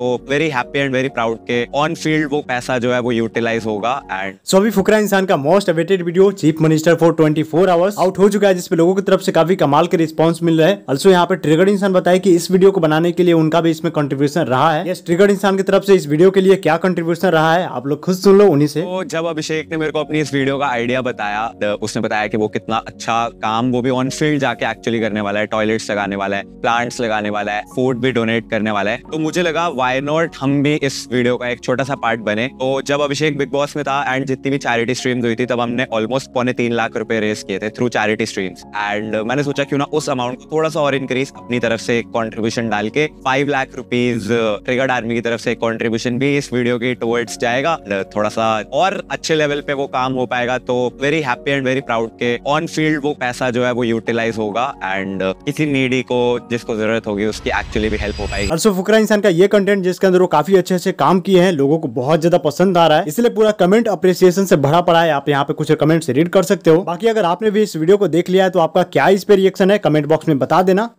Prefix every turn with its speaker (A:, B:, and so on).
A: तो very happy and very proud के on field वो पैसा जो है वो यूटिलाइज होगा एंड
B: सो अभी फुकरा इंसान का most awaited video chief minister for 24 hours out हो चुका है जिसपे लोगों की तरफ से काफी कमाल के रिस्पॉन्स मिल रहे हैं अल्सो यहाँ पे ट्रिगर्ड इंसान बताया कि इस वीडियो को बनाने के लिए उनका भी इसमें कंट्रीब्यूशन रहा है yes, ट्रिगर्ड इंसान की तरफ से इस वीडियो के लिए क्या कंट्रीब्यूशन रहा है आप लोग खुद सुन लो उन्हीं से
A: तो जब अभिषेक ने मेरे को अपनी इस वीडियो का आइडिया बताया उसने बताया कि वो कितना अच्छा काम वो भी ऑन फील्ड जाके एक्चुअली करने वाला है टॉयलेट्स लगाने वाला है प्लांट्स लगाने वाला है फूड भी डोनेट करने वाला है तो मुझे लगा वाई नॉट हम भी इस वीडियो का एक छोटा सा पार्ट बने तो जब अभिषेक बिग बॉस में था एंड जितनी भी चैरिटी स्ट्रीम हुई थी तब हमने ऑलमोस्ट पौने तीन लाख रुपए रेस किए थे थ्रू चैरिटी स्ट्रीम्स एंड मैंने सोचा क्यों ना उस अमाउंट को थोड़ा सा और इंक्रीज अपनी तरफ से कॉन्ट्रीब्यूशन डाल के five lakh rupees triggered army की तरफ से कॉन्ट्रीब्यूशन भी इस वीडियो के टूवर्ड्स जाएगा थोड़ा सा और अच्छे लेवल पे वो काम हो पाएगा तो very happy and very proud के ऑन फील्ड वो पैसा जो है वो यूटिलाइज होगा एंड किसी नीडी को जिसको जरूरत होगी उसकी एक्चुअली भी हेल्प हो पाएगी
B: फुकरा इंसान का ये कंटेंट कंटेंट जिसके अंदर वो काफी अच्छे अच्छे काम किए हैं लोगों को बहुत ज्यादा पसंद आ रहा है इसलिए पूरा कमेंट अप्रिसिएशन से भरा पड़ा है आप यहाँ पे कुछ कमेंट रीड कर सकते हो बाकी अगर आपने भी इस वीडियो को देख लिया है तो आपका क्या इस पे रिएक्शन है कमेंट बॉक्स में बता देना